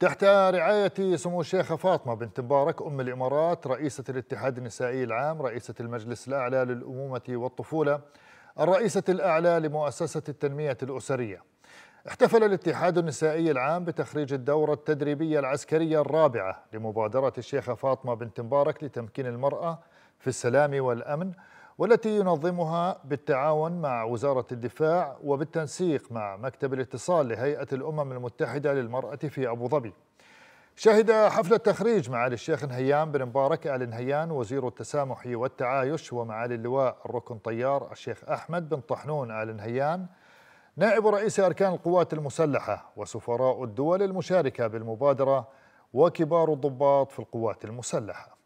تحت رعاية سمو الشيخة فاطمة بنت مبارك أم الإمارات رئيسة الاتحاد النسائي العام رئيسة المجلس الأعلى للأمومة والطفولة الرئيسة الأعلى لمؤسسة التنمية الأسرية احتفل الاتحاد النسائي العام بتخريج الدورة التدريبية العسكرية الرابعة لمبادرة الشيخة فاطمة بنت مبارك لتمكين المرأة في السلام والأمن والتي ينظمها بالتعاون مع وزارة الدفاع وبالتنسيق مع مكتب الاتصال لهيئة الأمم المتحدة للمرأة في أبو ظبي شهد حفل التخريج معالي الشيخ نهيان بن مبارك آل نهيان وزير التسامح والتعايش ومعالي اللواء الركن طيار الشيخ أحمد بن طحنون آل نهيان نائب رئيس أركان القوات المسلحة وسفراء الدول المشاركة بالمبادرة وكبار الضباط في القوات المسلحة